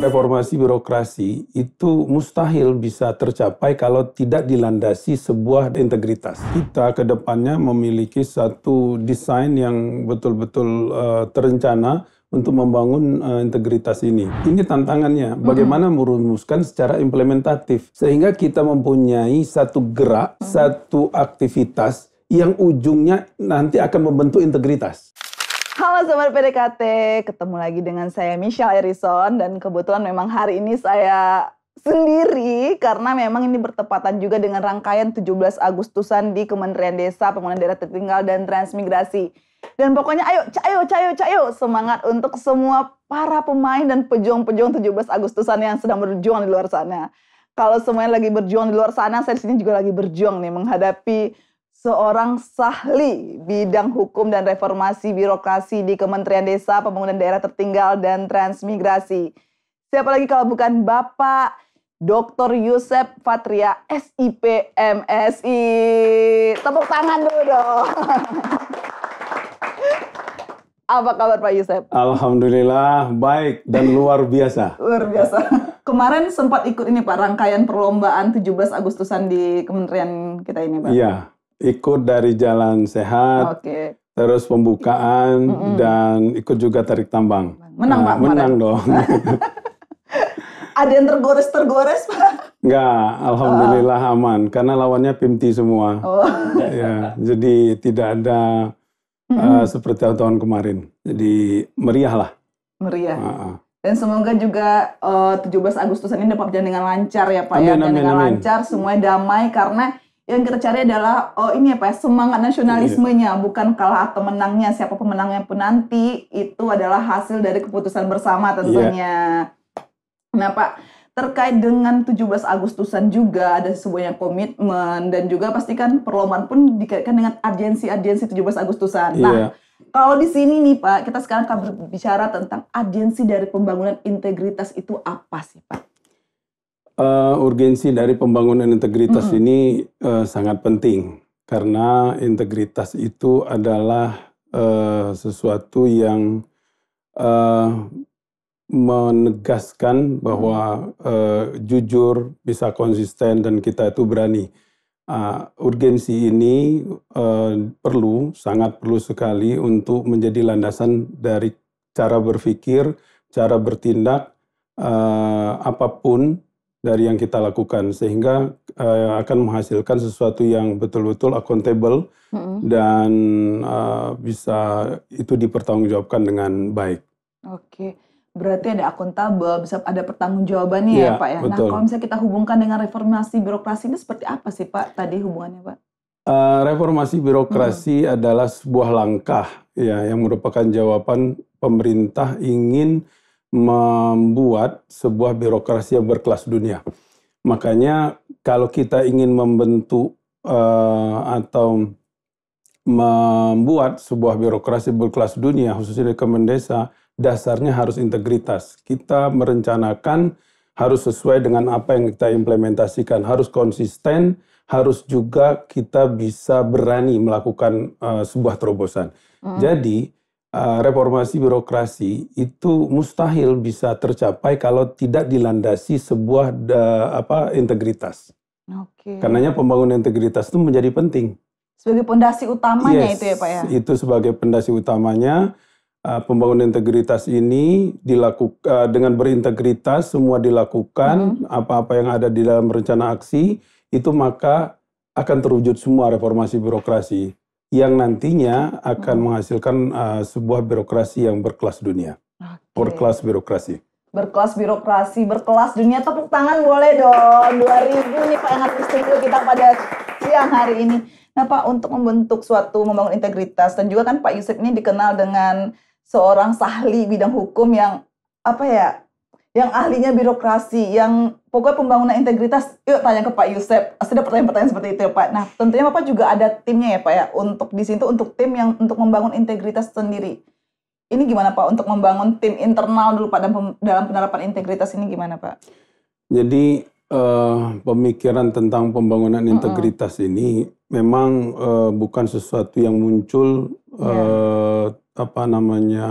reformasi birokrasi itu mustahil bisa tercapai kalau tidak dilandasi sebuah integritas. Kita ke depannya memiliki satu desain yang betul-betul uh, terencana untuk membangun uh, integritas ini. Ini tantangannya, bagaimana merumuskan secara implementatif sehingga kita mempunyai satu gerak, satu aktivitas yang ujungnya nanti akan membentuk integritas. Halo Sobat PDKT, ketemu lagi dengan saya Michelle Erison dan kebetulan memang hari ini saya sendiri karena memang ini bertepatan juga dengan rangkaian 17 Agustusan di Kementerian Desa, Pembangunan Daerah Tertinggal dan Transmigrasi. Dan pokoknya ayo, cayo, cayo, cayo semangat untuk semua para pemain dan pejuang-pejuang 17 Agustusan yang sedang berjuang di luar sana. Kalau semuanya lagi berjuang di luar sana, saya di sini juga lagi berjuang nih menghadapi seorang sahli bidang hukum dan reformasi birokrasi di Kementerian Desa, Pembangunan Daerah Tertinggal, dan Transmigrasi. Siapa lagi kalau bukan Bapak Dr. Yusef Fatria, SIP, MSI. Tepuk tangan dulu dong. Apa kabar Pak Yusef? Alhamdulillah, baik dan luar biasa. luar biasa. Kemarin sempat ikut ini Pak, rangkaian perlombaan 17 Agustusan di kementerian kita ini Pak. Iya, ikut dari jalan sehat, okay. terus pembukaan mm -hmm. dan ikut juga tarik tambang. Menang nah, pak? Menang kemarin. dong. Ada yang tergores tergores pak? Enggak, alhamdulillah oh. aman karena lawannya PIMTI semua. Oh. ya, jadi tidak ada mm -hmm. uh, seperti tahun kemarin. Jadi meriah lah. Meriah. Uh -uh. Dan semoga juga eh, uh, 17 Agustus ini dapat berjalan dengan lancar ya Pak amin, ya, amin, dengan amin. lancar semuanya damai karena yang kita cari adalah oh ini apa ya semangat nasionalismenya iya. bukan kalah atau menangnya siapa pemenangnya pun nanti itu adalah hasil dari keputusan bersama tentunya. Iya. Nah Pak terkait dengan 17 Agustusan juga ada sebuahnya komitmen dan juga pastikan perlombaan pun dikaitkan dengan agensi-agensi 17 Agustusan. Iya. Nah kalau di sini nih Pak kita sekarang akan berbicara tentang agensi dari pembangunan integritas itu apa sih Pak? uh, urgensi dari pembangunan integritas ini uh, sangat penting karena integritas itu adalah uh, sesuatu yang uh, menegaskan bahwa uh, jujur, bisa konsisten dan kita itu berani. Uh, urgensi ini uh, perlu, sangat perlu sekali untuk menjadi landasan dari cara berpikir, cara bertindak, uh, apapun dari yang kita lakukan sehingga uh, akan menghasilkan sesuatu yang betul-betul accountable mm-hmm. dan uh, bisa itu dipertanggungjawabkan dengan baik. Oke, berarti ada akuntabel, bisa ada pertanggungjawabannya ya, ya Pak ya. Nah, betul. Nah, kalau misalnya kita hubungkan dengan reformasi birokrasi ini seperti apa sih Pak tadi hubungannya Pak? Uh, reformasi birokrasi hmm. adalah sebuah langkah ya yang merupakan jawaban pemerintah ingin membuat sebuah birokrasi yang berkelas dunia. Makanya kalau kita ingin membentuk uh, atau membuat sebuah birokrasi berkelas dunia, khususnya di Kemendesa, dasarnya harus integritas. Kita merencanakan harus sesuai dengan apa yang kita implementasikan, harus konsisten, harus juga kita bisa berani melakukan uh, sebuah terobosan. Mm. Jadi Eh, reformasi birokrasi itu mustahil bisa tercapai kalau tidak dilandasi sebuah da, apa integritas. Oke. Okay. Karenanya pembangunan integritas itu menjadi penting. Sebagai pondasi utamanya yes, itu ya Pak ya. Itu sebagai pondasi utamanya eh, pembangunan integritas ini dilakukan eh, dengan berintegritas semua dilakukan hmm. apa-apa -hmm. -apa yang ada di dalam rencana aksi itu maka akan terwujud semua reformasi birokrasi yang nantinya akan hmm. menghasilkan uh, sebuah birokrasi yang berkelas dunia. Okay. Berkelas birokrasi. Berkelas birokrasi, berkelas dunia. Tepuk tangan boleh dong. 2000 nih Pak yang harus kita pada siang hari ini. Nah Pak, untuk membentuk suatu, membangun integritas, dan juga kan Pak Yusuf ini dikenal dengan seorang sahli bidang hukum yang, apa ya, yang ahlinya birokrasi, yang pokoknya pembangunan integritas, yuk tanya ke Pak Yusep. Pasti ada pertanyaan-pertanyaan seperti itu ya Pak. Nah tentunya Bapak juga ada timnya ya Pak ya, untuk di situ untuk tim yang untuk membangun integritas sendiri. Ini gimana Pak untuk membangun tim internal dulu Pak dalam, dalam penerapan integritas ini gimana Pak? Jadi uh, pemikiran tentang pembangunan integritas mm -hmm. ini memang uh, bukan sesuatu yang muncul yeah. Iya. apa namanya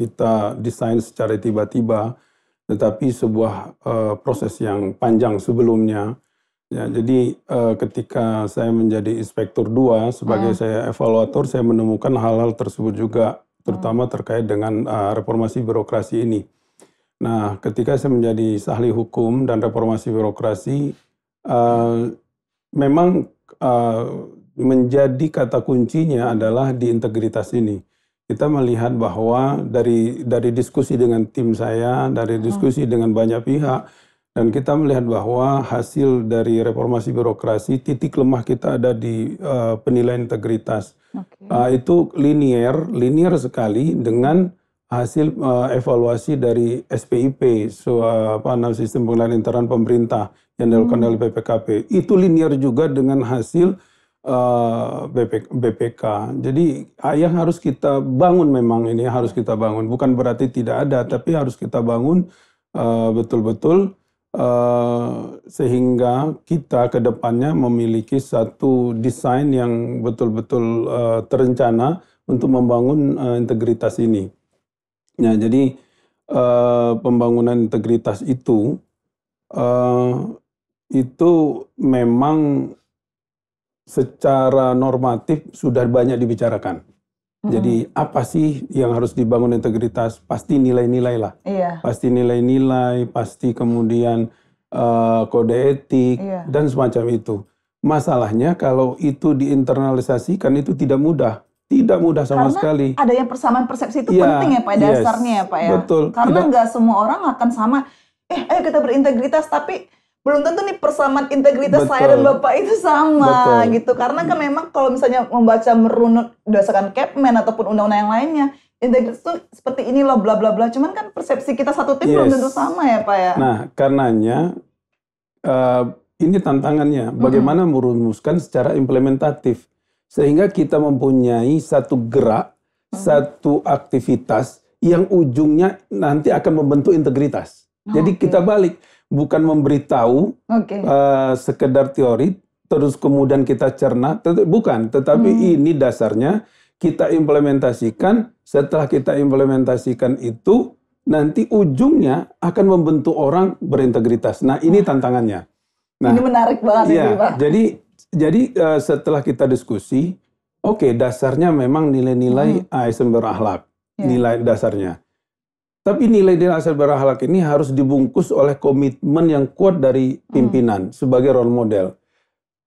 kita desain secara tiba-tiba tetapi sebuah uh, proses yang panjang sebelumnya. Ya, jadi uh, ketika saya menjadi inspektur dua sebagai hmm. saya evaluator, saya menemukan hal-hal tersebut juga, terutama hmm. terkait dengan uh, reformasi birokrasi ini. Nah, ketika saya menjadi sahli hukum dan reformasi birokrasi, uh, memang uh, menjadi kata kuncinya adalah di integritas ini kita melihat bahwa dari dari diskusi dengan tim saya, dari hmm. diskusi hmm. dengan banyak pihak, dan kita melihat bahwa hasil dari reformasi birokrasi titik lemah kita ada di uh, penilaian integritas okay. uh, itu linier, linier sekali dengan hasil uh, evaluasi dari SPIP, so, uh, eh, panel sistem pengelolaan internal pemerintah yang dilakukan hmm. oleh PPKP itu linier juga dengan hasil Eh, BPK, BPK. Jadi ah, yang harus kita bangun memang ini harus kita bangun. Bukan berarti tidak ada, tapi harus kita bangun eh, betul-betul uh, uh, sehingga kita ke depannya memiliki satu desain yang betul-betul uh, terencana untuk membangun uh, integritas ini. Ya, jadi uh, pembangunan integritas itu uh, itu memang secara normatif sudah banyak dibicarakan. Mm-hmm. Jadi apa sih yang harus dibangun integritas? Pasti nilai-nilai lah. Iya. Pasti nilai-nilai, pasti kemudian uh, kode etik iya. dan semacam itu. Masalahnya kalau itu diinternalisasikan itu tidak mudah. Tidak mudah sama Karena sekali. Ada yang persamaan persepsi itu ya, penting ya Pak ya, dasarnya ya Pak ya. Betul. Karena nggak semua orang akan sama. Eh, ayo kita berintegritas tapi belum tentu nih persamaan integritas Betul. saya dan bapak itu sama Betul. gitu karena kan memang kalau misalnya membaca merunut berdasarkan Capman ataupun undang-undang yang lainnya integritas itu seperti ini loh bla bla bla cuman kan persepsi kita satu tim yes. belum tentu sama ya pak ya nah karenanya uh, ini tantangannya bagaimana -hmm. merumuskan secara implementatif sehingga kita mempunyai satu gerak -hmm. satu aktivitas yang ujungnya nanti akan membentuk integritas oh, jadi okay. kita balik bukan memberitahu okay. uh, eh, sekedar teori terus kemudian kita cerna tet bukan tetapi hmm. ini dasarnya kita implementasikan setelah kita implementasikan itu nanti ujungnya akan membentuk orang berintegritas nah ini tantangannya nah ini menarik banget iya, ini Pak jadi jadi uh, setelah kita diskusi oke okay, dasarnya memang nilai-nilai hmm. Eisenberg berakhlak yeah. nilai dasarnya tapi nilai-nilai aset berahlak ini harus dibungkus oleh komitmen yang kuat dari pimpinan hmm. sebagai role model.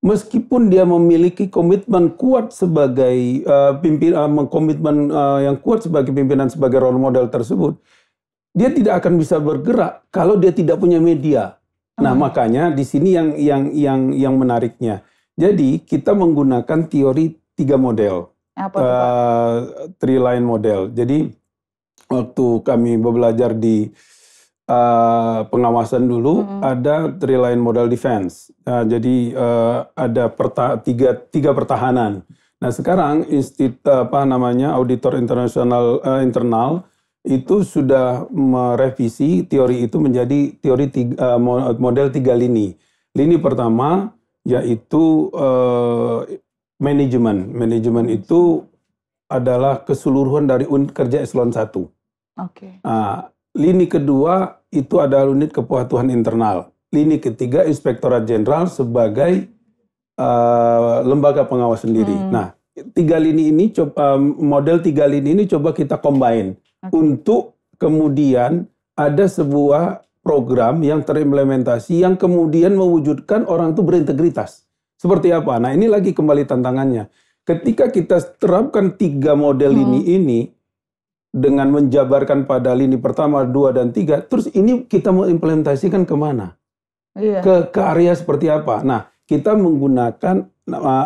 Meskipun dia memiliki komitmen kuat sebagai uh, pimpin uh, eh, komitmen uh, eh, yang kuat sebagai pimpinan sebagai role model tersebut, dia tidak akan bisa bergerak kalau dia tidak punya media. Nah, hmm. Nah, makanya di sini yang yang yang yang menariknya. Jadi, kita menggunakan teori tiga model. Apa itu, Uh, three line model. Jadi waktu kami belajar di uh, pengawasan dulu mm-hmm. ada three line modal defense. Nah, jadi uh, ada perta- tiga tiga pertahanan. Nah sekarang institut apa namanya auditor internasional uh, internal itu sudah merevisi teori itu menjadi teori tiga, uh, model tiga lini. Lini pertama yaitu uh, manajemen. Manajemen itu adalah keseluruhan dari kerja eselon 1. Okay. Nah, lini kedua itu ada unit kepatuhan internal. Lini ketiga Inspektorat Jenderal sebagai uh, lembaga pengawas sendiri. Hmm. Nah, tiga lini ini coba ah, model tiga lini ini coba kita combine okay. untuk kemudian ada sebuah program yang terimplementasi yang kemudian mewujudkan orang itu berintegritas. Seperti apa? Nah, ini lagi kembali tantangannya. Ketika kita terapkan tiga model hmm. ini ini dengan menjabarkan pada lini pertama, dua, dan tiga, terus ini kita mau implementasikan kemana? Iya. Ke, ke area seperti apa? Nah, kita menggunakan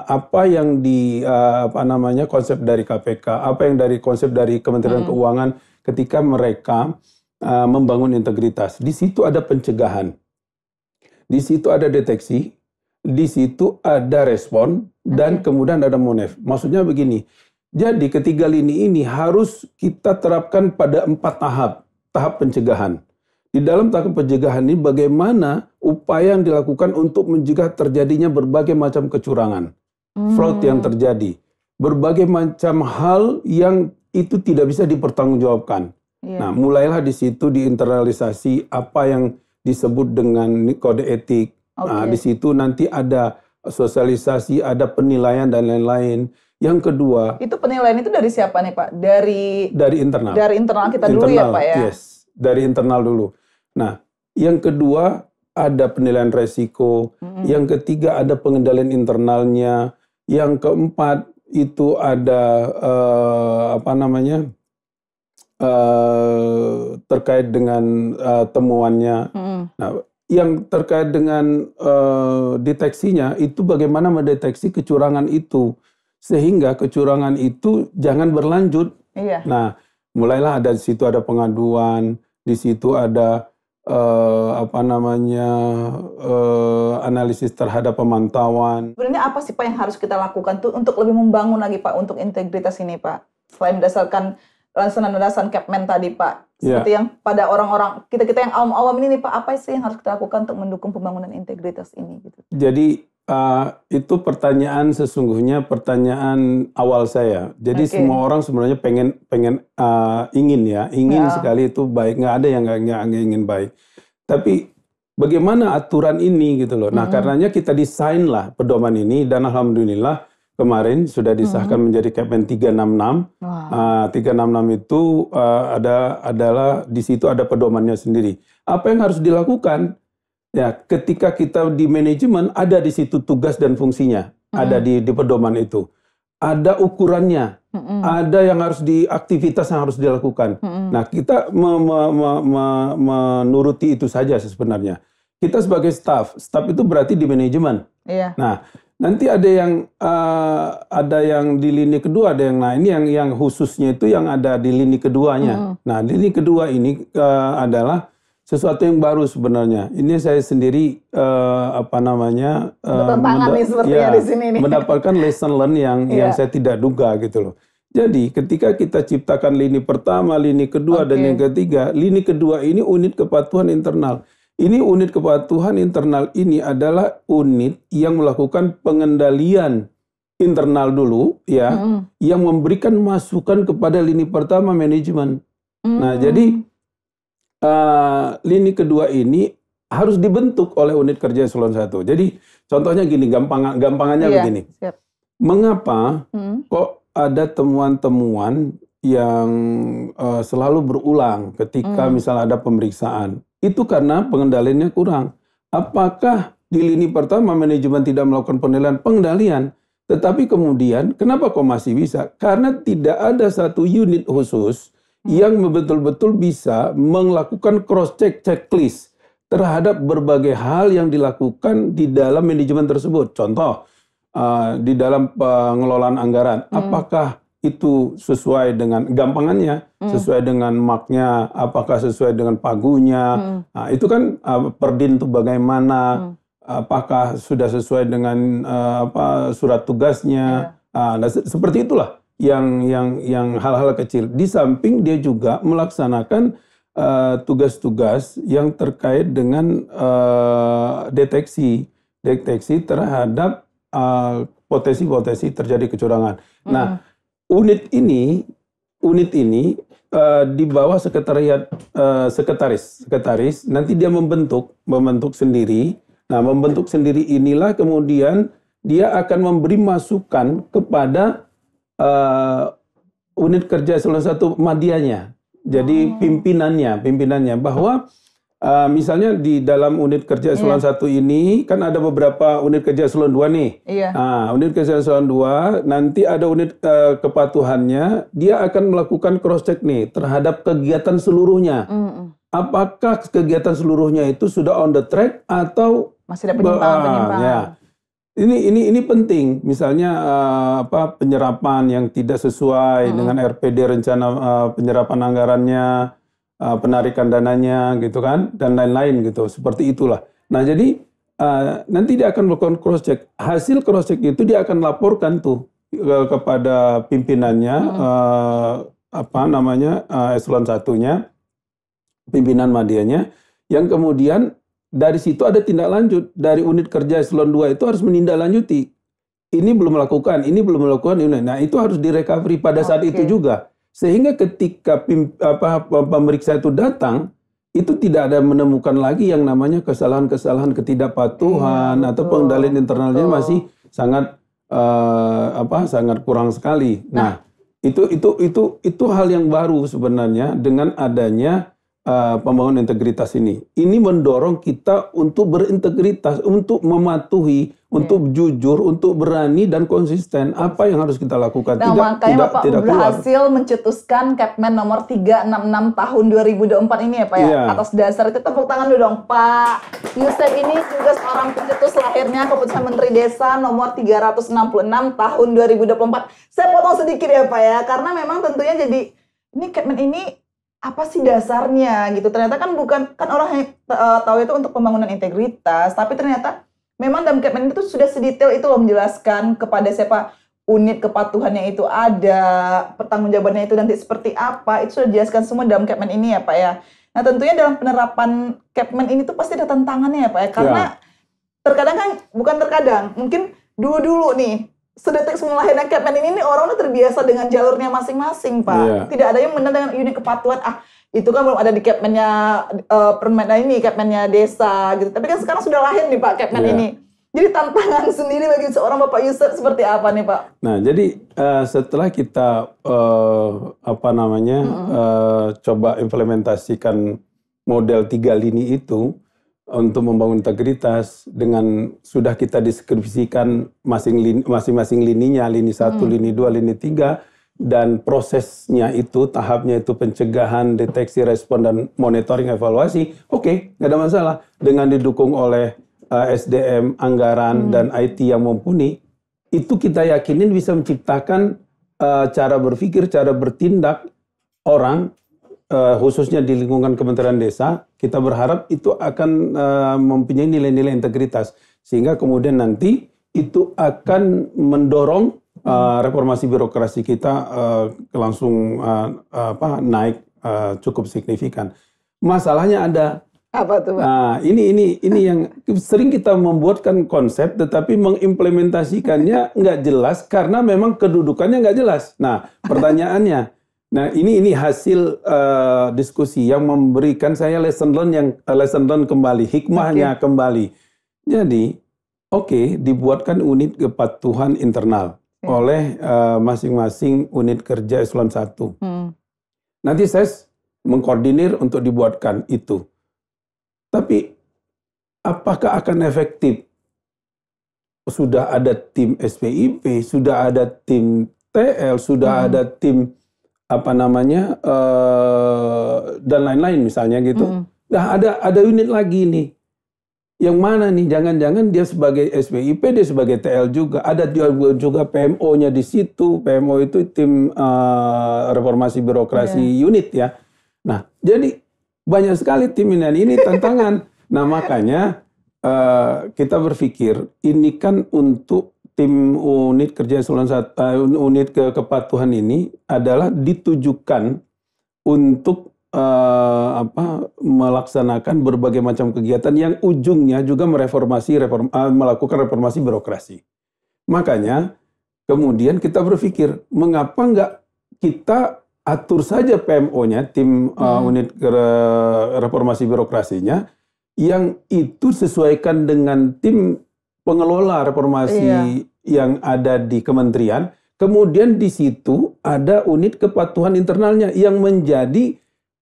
apa yang di eh, apa namanya konsep dari KPK, apa yang dari konsep dari Kementerian hmm. Keuangan ketika mereka eh, membangun integritas. Di situ ada pencegahan, di situ ada deteksi, di situ ada respon dan hmm. kemudian ada monef. Maksudnya begini, jadi ketiga lini ini harus kita terapkan pada empat tahap. Tahap pencegahan. Di dalam tahap pencegahan ini bagaimana upaya yang dilakukan untuk mencegah terjadinya berbagai macam kecurangan. Hmm. Fraud yang terjadi. Berbagai macam hal yang itu tidak bisa dipertanggungjawabkan. Yeah. Nah mulailah di situ diinternalisasi apa yang disebut dengan kode etik. Okay. Nah di situ nanti ada sosialisasi, ada penilaian dan lain-lain. Yang kedua, itu penilaian itu dari siapa nih Pak? Dari dari internal. Dari internal kita internal, dulu ya Pak ya. Yes, dari internal dulu. Nah, yang kedua ada penilaian resiko. Mm -hmm. Yang ketiga ada pengendalian internalnya. Yang keempat itu ada uh, apa namanya? Uh, terkait dengan uh, temuannya. Mm -hmm. Nah, yang terkait dengan uh, deteksinya itu bagaimana mendeteksi kecurangan itu sehingga kecurangan itu jangan berlanjut. Iya. Nah, mulailah ada di situ ada pengaduan, di situ ada uh, apa namanya uh, analisis terhadap pemantauan. Sebenarnya apa sih Pak yang harus kita lakukan tuh untuk lebih membangun lagi Pak untuk integritas ini Pak? Selain berdasarkan lansana landasan Capman tadi Pak. Iya. Seperti yeah. yang pada orang-orang kita kita yang awam-awam ini nih Pak, apa sih yang harus kita lakukan untuk mendukung pembangunan integritas ini? Gitu. Jadi Uh, itu pertanyaan sesungguhnya pertanyaan awal saya. Jadi okay. semua orang sebenarnya pengen pengen uh, ingin ya, ingin yeah. sekali itu baik. Nggak ada yang nggak nggak ingin baik. Tapi bagaimana aturan ini gitu loh. Nah mm -hmm. karenanya kita desain lah pedoman ini dan alhamdulillah kemarin sudah disahkan mm -hmm. menjadi Kepmen 366. Wow. Uh, eh, 366 itu uh, ada adalah di situ ada pedomannya sendiri. Apa yang harus dilakukan? Ya, ketika kita di manajemen ada di situ tugas dan fungsinya, hmm. ada di di pedoman itu. Ada ukurannya, hmm. ada yang harus di aktivitas yang harus dilakukan. Hmm. Nah, kita me, me, me, me, menuruti itu saja sebenarnya. Kita sebagai staff, staff itu berarti di manajemen. Iya. Nah, nanti ada yang uh, ada yang di lini kedua, ada yang nah ini yang yang khususnya itu yang ada di lini keduanya. Hmm. Nah, lini kedua ini uh, adalah sesuatu yang baru sebenarnya. Ini saya sendiri uh, apa namanya uh, menda nih ya, di sini nih. mendapatkan lesson learn yang yeah. yang saya tidak duga gitu loh. Jadi ketika kita ciptakan lini pertama, lini kedua okay. dan yang ketiga, lini kedua ini unit kepatuhan internal. Ini unit kepatuhan internal ini adalah unit yang melakukan pengendalian internal dulu ya, mm yang memberikan masukan kepada lini pertama manajemen. Nah, mm Nah, jadi Eh, lini kedua ini harus dibentuk oleh unit kerja eselon 1. Jadi contohnya gini, gampang gampangannya yeah, begini. Yep. Mengapa hmm. kok ada temuan-temuan yang uh, selalu berulang ketika hmm. misal ada pemeriksaan? Itu karena pengendaliannya kurang. Apakah di lini pertama manajemen tidak melakukan penilaian pengendalian? Tetapi kemudian kenapa kok masih bisa? Karena tidak ada satu unit khusus Hmm. yang betul-betul bisa melakukan cross-check checklist terhadap berbagai hal yang dilakukan di dalam manajemen tersebut. Contoh, uh, di dalam pengelolaan anggaran, hmm. apakah itu sesuai dengan gampangannya, hmm. sesuai dengan maknya, apakah sesuai dengan pagunya. Hmm. Nah, itu kan uh, perdin itu bagaimana, hmm. apakah sudah sesuai dengan uh, apa surat tugasnya. Yeah. Iya. Nah, seperti itulah yang yang yang hal-hal kecil. Di samping dia juga melaksanakan eh, tugas-tugas uh, yang terkait dengan uh, deteksi deteksi terhadap eh, potensi-potensi uh, terjadi kecurangan. Hmm. Nah, unit ini unit ini uh, di bawah sekretariat uh, sekretaris sekretaris nanti dia membentuk membentuk sendiri. Nah, membentuk sendiri inilah kemudian dia akan memberi masukan kepada uh, unit kerja salah satu madianya, jadi oh. pimpinannya, pimpinannya bahwa uh, misalnya di dalam unit kerja eselon iya. yeah. satu ini kan ada beberapa unit kerja selon dua nih. Iya. Yeah. Nah, unit kerja selon dua nanti ada unit uh, kepatuhannya, dia akan melakukan cross check nih terhadap kegiatan seluruhnya. Mm hmm Apakah kegiatan seluruhnya itu sudah on the track atau masih ada penyimpangan? Uh, yeah ini ini ini penting. Misalnya uh, apa penyerapan yang tidak sesuai hmm. dengan RPD rencana uh, penyerapan anggarannya, uh, penarikan dananya gitu kan dan lain-lain gitu. Seperti itulah. Nah, jadi uh, nanti dia akan melakukan cross check. Hasil cross check itu dia akan laporkan tuh ke kepada pimpinannya hmm. uh, apa namanya? Uh, eselon satunya, pimpinan madianya yang kemudian dari situ ada tindak lanjut. Dari unit kerja eselon 2 itu harus menindaklanjuti. Ini belum melakukan, ini belum melakukan. Ini. Nah, itu harus direcovery pada saat itu juga. Sehingga ketika pim, apa, pemeriksa itu datang, itu tidak ada menemukan lagi yang namanya kesalahan-kesalahan ketidakpatuhan hmm, atau pengendalian internalnya betul. masih sangat uh, apa sangat kurang sekali. Nah, nah, itu itu itu itu hal yang baru sebenarnya dengan adanya uh, pembangunan integritas ini. Ini mendorong kita untuk berintegritas, untuk mematuhi, yeah. untuk iya. jujur, untuk berani dan konsisten. Apa yang harus kita lakukan? Nah, tidak, makanya tidak, Bapak tidak berhasil keluar. mencetuskan Kepmen nomor 366 tahun 2024 ini ya Pak ya. Yeah. Atas dasar itu tepuk tangan dulu dong Pak. Yusuf ini juga seorang pencetus lahirnya keputusan Menteri Desa nomor 366 tahun 2024. Saya potong sedikit ya Pak ya, karena memang tentunya jadi ini Kepmen ini apa sih dasarnya gitu ternyata kan bukan kan orang yang uh, eh, tahu itu untuk pembangunan integritas tapi ternyata memang dalam kemen itu sudah sedetail itu loh menjelaskan kepada siapa unit kepatuhannya itu ada pertanggungjawabannya itu nanti seperti apa itu sudah dijelaskan semua dalam kemen ini ya Pak ya nah tentunya dalam penerapan kemen ini tuh pasti ada tantangannya ya Pak ya karena ya. terkadang kan bukan terkadang mungkin dulu dulu nih sedetik semula lahirnya Catman ini ini orang udah terbiasa dengan jalurnya masing-masing pak yeah. tidak ada yang benar dengan unit kepatuan. ah itu kan belum ada di capman nya uh, eh, permainan ini capman desa gitu tapi kan sekarang sudah lahir nih pak Capman yeah. ini jadi tantangan sendiri bagi seorang bapak Yusuf seperti apa nih pak? Nah jadi uh, setelah kita uh, apa namanya mm -hmm. uh, coba implementasikan model tiga lini itu, untuk membangun integritas dengan sudah kita deskripsikan masing-masing lininya, lini satu, hmm. lini dua, lini tiga, dan prosesnya itu, tahapnya itu pencegahan, deteksi, respon, dan monitoring, evaluasi, oke, okay, nggak ada masalah. Dengan didukung oleh uh, eh, SDM, anggaran, hmm. dan IT yang mumpuni, itu kita yakinin bisa menciptakan uh, cara berpikir, cara bertindak orang uh, khususnya di lingkungan Kementerian Desa, kita berharap itu akan uh, mempunyai nilai-nilai integritas sehingga kemudian nanti itu akan mendorong uh, reformasi birokrasi kita uh, langsung uh, apa naik uh, cukup signifikan. Masalahnya ada apa tuh? Pak? Nah, ini ini ini yang sering kita membuatkan konsep tetapi mengimplementasikannya nggak jelas karena memang kedudukannya nggak jelas. Nah, pertanyaannya Nah, ini ini hasil uh, diskusi yang memberikan saya lesson learn yang uh, lesson learn kembali, hikmahnya okay. kembali. Jadi, oke, okay, dibuatkan unit kepatuhan internal okay. oleh eh, masing-masing uh, unit kerja eselon satu Hmm. Nanti saya mengkoordinir untuk dibuatkan itu. Tapi apakah akan efektif? Sudah ada tim SPIP, sudah ada tim TL, sudah hmm. ada tim apa namanya uh, dan lain-lain misalnya gitu. Mm. Nah ada ada unit lagi nih. Yang mana nih? Jangan-jangan dia sebagai SPIP, dia sebagai TL juga. Ada juga PMO-nya di situ. PMO itu tim uh, reformasi birokrasi yeah. unit ya. Nah, jadi banyak sekali tim ini ini tantangan. nah, makanya uh, kita berpikir ini kan untuk tim unit kerja eselon uh, eh, unit ke kepatuhan ini adalah ditujukan untuk uh, apa melaksanakan berbagai macam kegiatan yang ujungnya juga mereformasi reform, uh, melakukan reformasi birokrasi. Makanya kemudian kita berpikir mengapa nggak kita atur saja PMO-nya tim uh, unit reformasi birokrasinya yang itu sesuaikan dengan tim pengelola reformasi iya. yang ada di kementerian. Kemudian di situ ada unit kepatuhan internalnya yang menjadi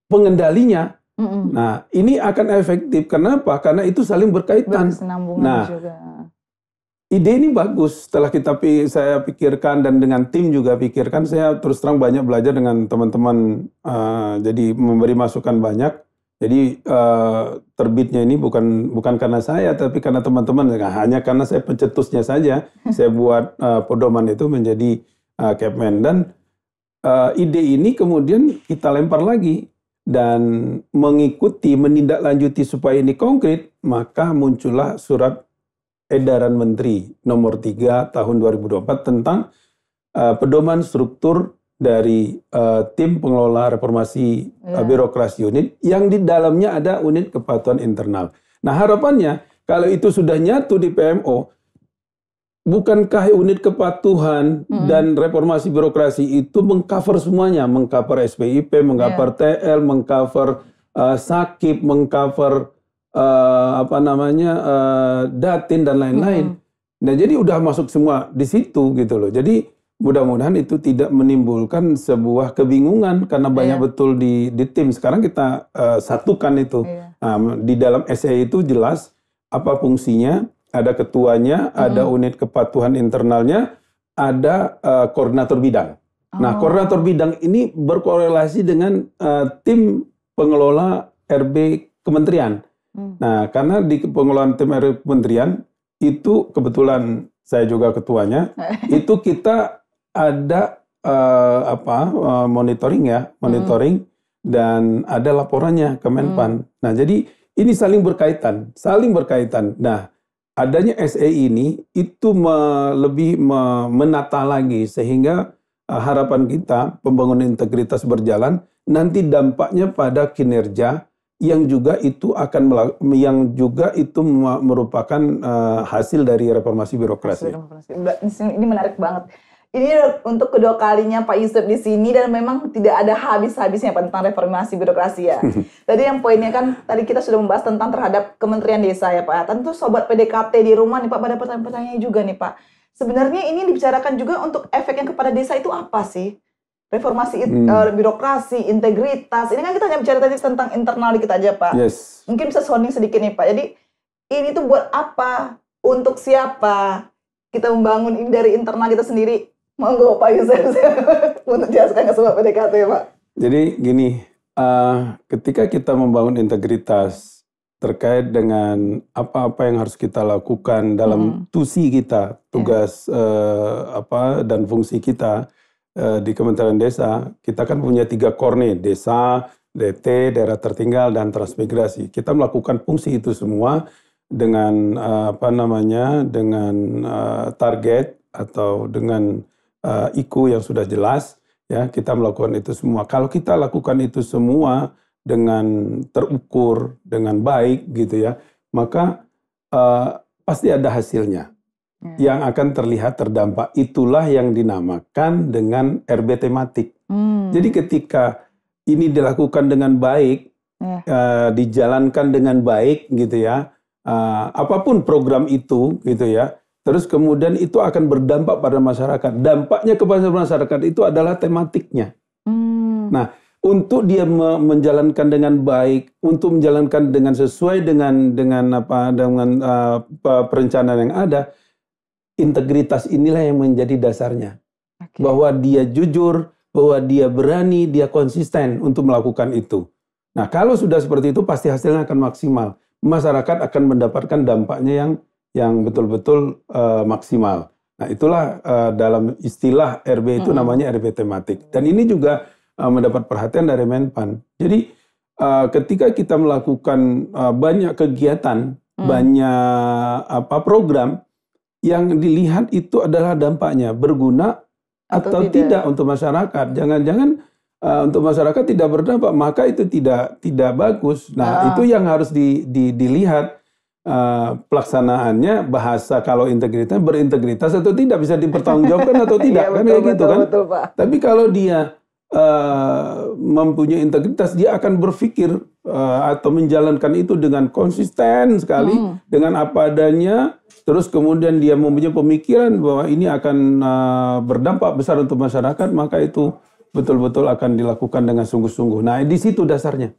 pengendalinya. Mm hmm Nah, ini akan efektif. Kenapa? Karena itu saling berkaitan. Nah, juga. ide ini bagus. Setelah kita saya pikirkan dan dengan tim juga pikirkan, saya terus terang banyak belajar dengan teman-teman. Uh, jadi memberi masukan banyak. Jadi uh, terbitnya ini bukan bukan karena saya, tapi karena teman-teman. Nah, hanya karena saya pencetusnya saja, hmm. saya buat uh, pedoman itu menjadi uh, eh, Capman. Dan uh, ide ini kemudian kita lempar lagi dan mengikuti, menindaklanjuti supaya ini konkret, maka muncullah surat edaran Menteri nomor 3 tahun 2024 tentang uh, pedoman struktur dari uh, tim pengelola reformasi yeah. uh, iya. birokrasi unit yang di dalamnya ada unit kepatuhan internal. Nah, harapannya kalau itu sudah nyatu di PMO, bukankah unit kepatuhan hmm. dan reformasi birokrasi itu mengcover semuanya, mengcover SPIP, mengcover yeah. TL, mengcover uh, eh, sakit, mengcover uh, apa namanya uh, datin dan lain-lain. Hmm. Nah jadi udah masuk semua di situ gitu loh. Jadi mudah-mudahan itu tidak menimbulkan sebuah kebingungan karena iya. banyak yeah. betul di di tim sekarang kita uh, satukan itu yeah. nah, di dalam SE itu jelas apa fungsinya ada ketuanya mm. ada hmm. unit kepatuhan internalnya ada uh, koordinator bidang nah, oh. nah koordinator bidang ini berkorelasi dengan uh, tim pengelola RB kementerian mm. nah karena di pengelolaan tim RB kementerian itu kebetulan saya juga ketuanya, itu kita ada uh, apa uh, monitoring ya, hmm. monitoring hmm. dan ada laporannya Kemenpan. Hmm. Nah, jadi ini saling berkaitan, saling berkaitan. Nah, adanya SE ini itu me, lebih me, menata lagi sehingga uh, harapan kita pembangunan integritas berjalan nanti dampaknya pada kinerja yang juga itu akan yang juga itu merupakan uh, hasil dari reformasi birokrasi. Hasil reformasi. Ini menarik banget ini untuk kedua kalinya Pak Yusuf di sini dan memang tidak ada habis-habisnya tentang reformasi birokrasi ya. Tadi yang poinnya kan tadi kita sudah membahas tentang terhadap Kementerian Desa ya Pak. Tentu sobat PDKT di rumah nih Pak pada pertanyaan pertanyaan juga nih Pak. Sebenarnya ini dibicarakan juga untuk efeknya kepada desa itu apa sih? Reformasi hmm. Eh, birokrasi, integritas. Ini kan kita hanya bicara tadi tentang internal kita aja Pak. Yes. Mungkin bisa sounding sedikit nih Pak. Jadi ini tuh buat apa? Untuk siapa? Kita membangun ini dari internal kita sendiri Monggo Pak Yusuf menjelaskan ke semua PDKT Pak. Jadi gini, uh, ketika kita membangun integritas terkait dengan apa-apa yang harus kita lakukan dalam hmm. tusi kita, tugas yeah. Mm-hmm. uh, apa dan fungsi kita uh, di Kementerian Desa, kita kan punya tiga korne, desa, DT, daerah tertinggal dan transmigrasi. Kita melakukan fungsi itu semua dengan uh, apa namanya, dengan uh, target atau dengan uh, eh, IKU yang sudah jelas, ya kita melakukan itu semua. Kalau kita lakukan itu semua dengan terukur, dengan baik gitu ya, maka uh, pasti ada hasilnya hmm. yang akan terlihat terdampak. Itulah yang dinamakan dengan RB tematik. Hmm. Jadi ketika ini dilakukan dengan baik, yeah. Ya. uh, dijalankan dengan baik gitu ya, uh, apapun program itu gitu ya Terus kemudian itu akan berdampak pada masyarakat. Dampaknya kepada masyarakat itu adalah tematiknya. Hmm. Nah, untuk dia menjalankan dengan baik, untuk menjalankan dengan sesuai dengan dengan apa dengan uh, perencanaan yang ada, integritas inilah yang menjadi dasarnya. Okay. Bahwa dia jujur, bahwa dia berani, dia konsisten untuk melakukan itu. Nah, kalau sudah seperti itu pasti hasilnya akan maksimal. Masyarakat akan mendapatkan dampaknya yang yang betul-betul uh, maksimal. Nah, itulah uh, dalam istilah RB itu mm -hmm. namanya RB tematik. Dan ini juga uh, mendapat perhatian dari Menpan. Jadi uh, ketika kita melakukan uh, banyak kegiatan, mm. banyak apa program yang dilihat itu adalah dampaknya berguna atau, atau tidak. tidak untuk masyarakat. Jangan-jangan uh, untuk masyarakat tidak berdampak, maka itu tidak tidak bagus. Nah, ah. itu yang harus di, di, dilihat Eh, pelaksanaannya bahasa kalau integritas berintegritas atau tidak bisa dipertanggungjawabkan atau iya, tidak ya, kan betul, kayak gitu betul, kan. Betul, Pak. Tapi kalau dia uh, mempunyai integritas dia akan berpikir uh, atau menjalankan itu dengan konsisten sekali hmm. dengan apa adanya terus kemudian dia mempunyai pemikiran bahwa ini akan uh, berdampak besar untuk masyarakat maka itu betul-betul akan dilakukan dengan sungguh-sungguh. Nah, di situ dasarnya.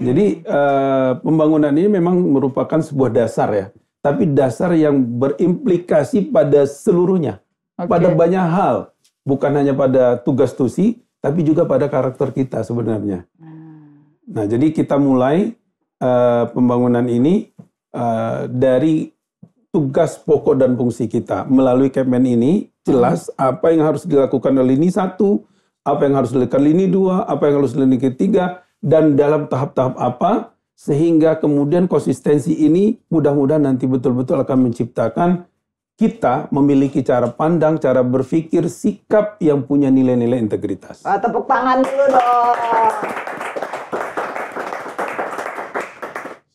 Jadi uh, pembangunan ini memang merupakan sebuah dasar ya, tapi dasar yang berimplikasi pada seluruhnya, okay. pada banyak hal, bukan hanya pada tugas tusi, tapi juga pada karakter kita sebenarnya. Hmm. Nah, jadi kita mulai uh, pembangunan ini uh, dari tugas pokok dan fungsi kita melalui Kemen ini jelas hmm. apa yang harus dilakukan oleh ini satu, apa yang harus dilakukan lini dua, apa yang harus dilakukan lini ketiga, dan dalam tahap-tahap apa sehingga kemudian konsistensi ini mudah-mudahan nanti betul-betul akan menciptakan kita memiliki cara pandang, cara berpikir, sikap yang punya nilai-nilai integritas. Ah, tepuk tangan dulu dong.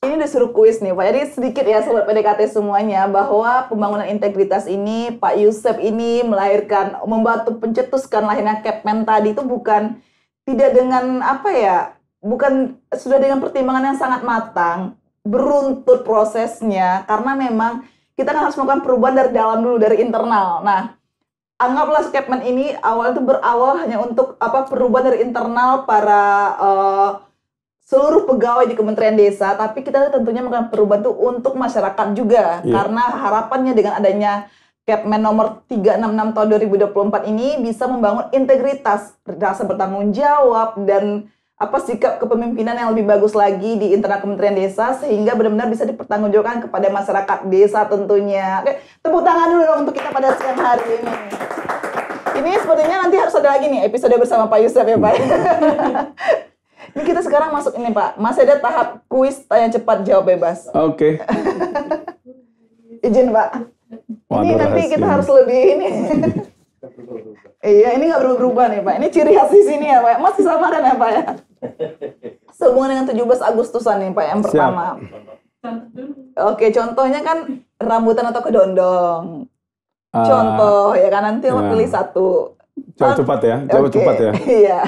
Ini disuruh kuis nih Pak, jadi sedikit ya sobat PDKT semuanya bahwa pembangunan integritas ini Pak Yusuf ini melahirkan membantu pencetuskan lahirnya Capman tadi itu bukan tidak dengan apa ya bukan sudah dengan pertimbangan yang sangat matang, beruntut prosesnya karena memang kita kan harus melakukan perubahan dari dalam dulu dari internal. Nah, anggaplah statement ini awal itu berawal hanya untuk apa perubahan dari internal para uh, seluruh pegawai di Kementerian Desa, tapi kita tentunya melakukan perubahan itu untuk masyarakat juga yeah. karena harapannya dengan adanya Kepmen nomor 366 tahun 2024 ini bisa membangun integritas, rasa bertanggung jawab dan apa sikap kepemimpinan yang lebih bagus lagi di internal Kementerian Desa sehingga benar-benar bisa dipertanggungjawabkan kepada masyarakat desa tentunya. Oke, tepuk tangan dulu dong untuk kita pada siang hari ini. Ini sepertinya nanti harus ada lagi nih episode bersama Pak Yusuf ya Pak. ini kita sekarang masuk ini Pak, masih ada tahap kuis tanya cepat jawab bebas. Oke. Okay. Izin Pak. Waduh, ini nanti kita harus lebih ini. Iya, ini nggak berubah-ubah nih Pak. Ini ciri khas di sini ya Pak. Masih sama kan ya Pak ya. Sehubungan dengan 17 Agustusan nih Pak yang pertama. Siap. Oke, contohnya kan rambutan atau kedondong. Uh, Contoh ya kan nanti yeah. pilih satu. Coba ah, cepat ya, coba okay. cepat ya. Iya.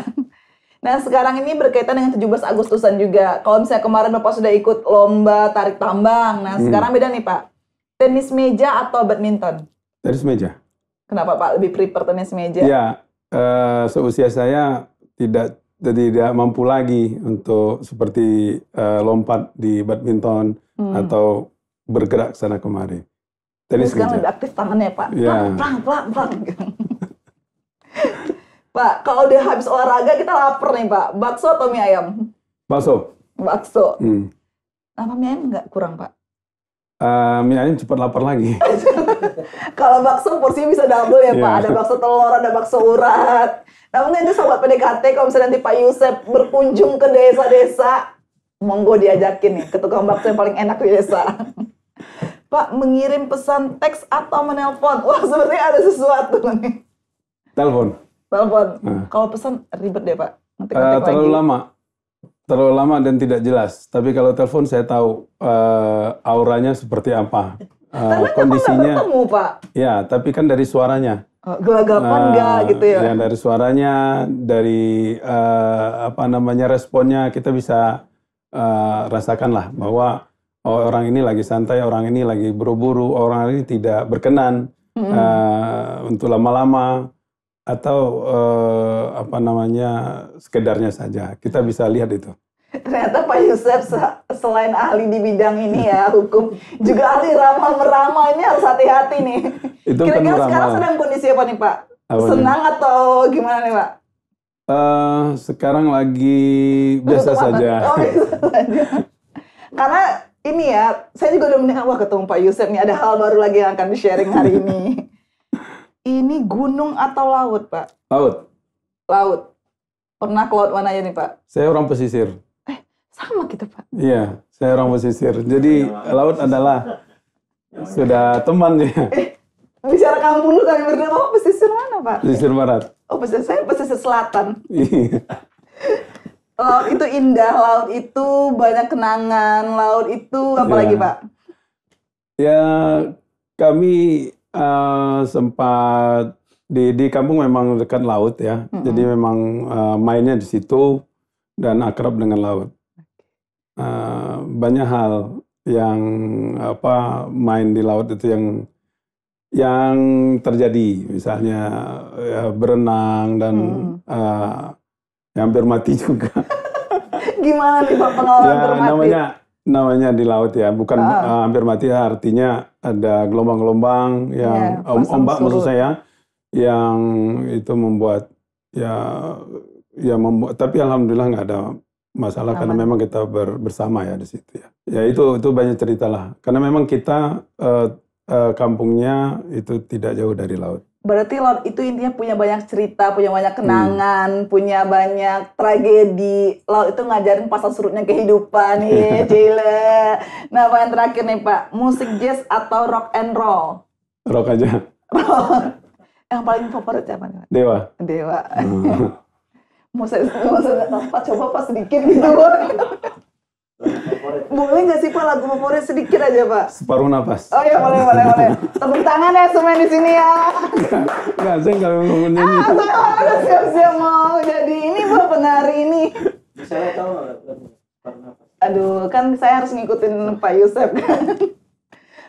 Nah sekarang ini berkaitan dengan 17 Agustusan juga. Kalau misalnya kemarin Bapak sudah ikut lomba tarik tambang, nah hmm. sekarang beda nih Pak. Tenis meja atau badminton? Tenis meja. Kenapa Pak lebih prefer tenis meja? Ya, uh, eh, seusia saya tidak tidak mampu lagi untuk seperti uh, lompat di badminton hmm. atau bergerak sana kemari. Tenis sekarang lebih aktif tangannya Pak. Ya. Plang, plang, plang, plang. Pak, kalau udah habis olahraga kita lapar nih Pak. Bakso atau mie ayam? Bakso. Bakso. Hmm. Apa mie ayam nggak kurang Pak? Uh, ehm, mie ayam cepat lapar lagi. Kalau bakso porsi bisa double ya Pak. Iya. Ada bakso telur, ada bakso urat. Namun itu sobat PDKT kalau misalnya nanti Pak Yusef berkunjung ke desa-desa, monggo diajakin nih ke tukang bakso yang paling enak di desa. Pak mengirim pesan teks atau menelpon. Wah sepertinya ada sesuatu nih. Telepon. Telepon. Uh. Kalau pesan ribet deh Pak. Nanti uh, terlalu lagi. lama terlalu lama dan tidak jelas. Tapi kalau telepon saya tahu uh, auranya seperti apa. Uh, Karena eh, kondisinya. Ketemu, Pak. Ya, tapi kan dari suaranya. Oh, gelagapan uh, eh, enggak gitu ya. Ya dari suaranya, dari uh, apa namanya responnya kita bisa uh, rasakan lah bahwa oh, orang ini lagi santai, orang ini lagi buru-buru, orang ini tidak berkenan mm -hmm. uh, untuk lama-lama atau eh, apa namanya sekedarnya saja. Kita bisa lihat itu. Ternyata Pak Yusuf selain ahli di bidang ini ya hukum juga ahli ramah merama ini harus hati-hati nih. Itu kan Kira-kira sekarang sedang kondisi apa nih Pak? Apa Senang ini? atau gimana nih Pak? Uh, sekarang lagi biasa saja. Oh, biasa Karena ini ya, saya juga udah mendengar wah ketemu Pak Yusuf nih ada hal baru lagi yang akan di sharing hari ini ini gunung atau laut, Pak? Laut. Laut. Pernah ke laut mana aja nih, Pak? Saya orang pesisir. Eh, sama gitu, Pak. Iya, saya orang pesisir. Jadi laut adalah sudah teman ya. Eh, bicara kampung dulu kami berdua. Oh, pesisir mana, Pak? Pesisir barat. Oh, pesisir saya pesisir selatan. Iya. laut itu indah, laut itu banyak kenangan, laut itu apa ya. Pak? Ya, kami Eh, sempat di di kampung memang dekat laut ya. Mm-hmm. Jadi memang uh, mainnya di situ dan akrab dengan laut. Uh, banyak hal yang apa main di laut itu yang yang terjadi misalnya ya, berenang dan hmm. uh, hampir mati juga. Gimana nih Pak pengalaman ya, Namanya namanya di laut ya, bukan ah. uh, hampir mati artinya ada gelombang-gelombang yang ya, ombak surut. maksud saya yang itu membuat ya ya membuat tapi alhamdulillah nggak ada masalah Aman. karena memang kita ber, bersama ya di situ ya. Ya iya. itu itu banyak cerita lah karena memang kita uh, uh, kampungnya itu tidak jauh dari laut. Berarti Lord itu intinya punya banyak cerita, punya banyak hmm. kenangan, hmm. punya banyak tragedi. Lord itu ngajarin pasal surutnya kehidupan, ya Jile. Nah, apa yang terakhir nih Pak? Musik jazz atau rock and roll? Rock aja. Rock. yang paling favorit siapa nih? Dewa. Dewa. Hmm. musik musik musik, Coba pas sedikit gitu. Boleh nggak sih Pak lagu favorit sedikit aja Pak? Separuh nafas. Oh iya boleh boleh boleh. Tepuk tangan ya semua di sini ya. Nggak saya nggak mau menyanyi. Ah saya harus siap-siap mau jadi ini buat penari ini. Saya tahu lagu Aduh kan saya harus ngikutin Pak Yusuf kan?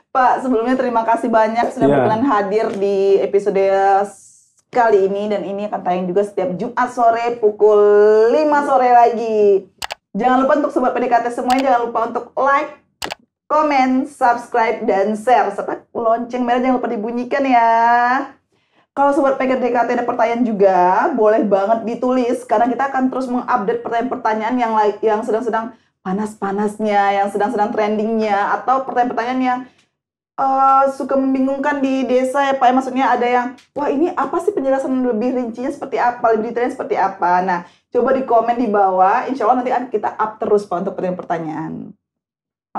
Pak, sebelumnya terima kasih banyak sudah yeah. berkenan hadir di episode kali ini dan ini akan tayang juga setiap Jumat sore pukul 5 sore lagi. Jangan lupa untuk sobat PDKT semuanya, jangan lupa untuk like, komen, subscribe, dan share. Serta lonceng merah jangan lupa dibunyikan ya. Kalau sobat PDKT ada pertanyaan juga, boleh banget ditulis karena kita akan terus mengupdate pertanyaan-pertanyaan yang yang sedang-sedang panas-panasnya, yang sedang-sedang trendingnya, atau pertanyaan-pertanyaan yang uh, suka membingungkan di desa ya Pak. Maksudnya ada yang, wah ini apa sih penjelasan lebih rincinya seperti apa, lebih detailnya seperti apa. Nah, Coba di komen di bawah. Insya Allah nanti kita up terus Pak untuk pertanyaan-pertanyaan.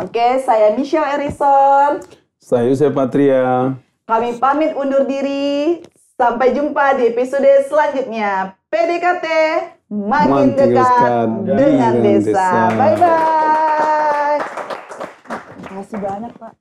Oke, saya Michelle Erison. Saya Yusuf Patria. Kami pamit undur diri. Sampai jumpa di episode selanjutnya. PDKT makin dekat dengan desa. Bye-bye. Terima kasih banyak, Pak.